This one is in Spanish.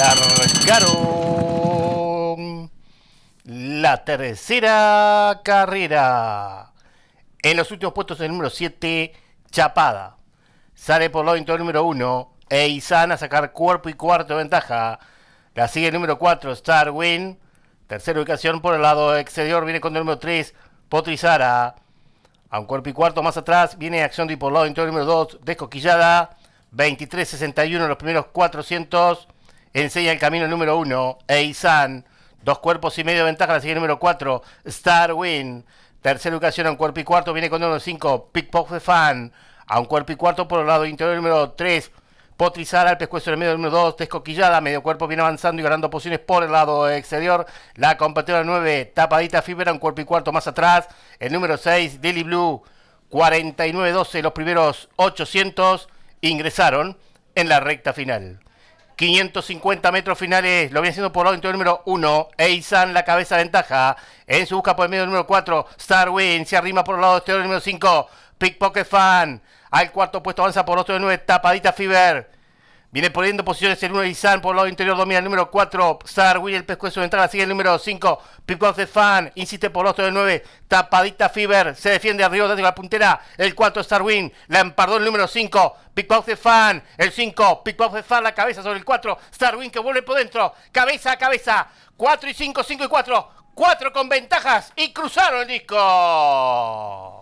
largaron la tercera carrera. En los últimos puestos, el número 7, Chapada. Sale por lado el número 1, Eizan a sacar cuerpo y cuarto de ventaja. La sigue el número 4, Starwin. Tercera ubicación por el lado exterior, viene con el número 3, Potrizara. A un cuerpo y cuarto más atrás viene Acción de Hipolado, el número 2, Descoquillada. 23-61, los primeros 400 enseña el camino número uno, Eisan. Dos cuerpos y medio ventaja, la sigue número 4, Starwin. Tercera ocasión a un cuerpo y cuarto, viene con número 5, de Fan. A un cuerpo y cuarto por el lado interior número tres, Potrizar al pescuezo en el medio número dos, Descoquillada, medio cuerpo viene avanzando y ganando posiciones por el lado exterior. La compatriota nueve, Tapadita Fibra, un cuerpo y cuarto más atrás. El número seis, Daily Blue, 49-12, los primeros 800 ingresaron en la recta final. 550 metros finales, lo viene haciendo por lado en número 1, Eizan la cabeza ventaja, en su busca por el medio número 4, Starwin se arrima por el lado exterior número 5, Pickpocket Fan, al cuarto puesto avanza por otro de nueve. Tapadita Fiber. Viene poniendo posiciones el 1 Izan, por el lado interior domina el número 4, Starwin. el pescuezo de entrada, sigue el número 5, Pico de Fan, insiste por otro del 9, tapadita Fiber, se defiende arriba desde la puntera, el 4 Starwin. la empardó el número 5, Pico de Fan, el 5, Pico de Fan, la cabeza sobre el 4, Starwin. que vuelve por dentro, cabeza a cabeza, 4 y 5, 5 y 4, 4 con ventajas y cruzaron el disco.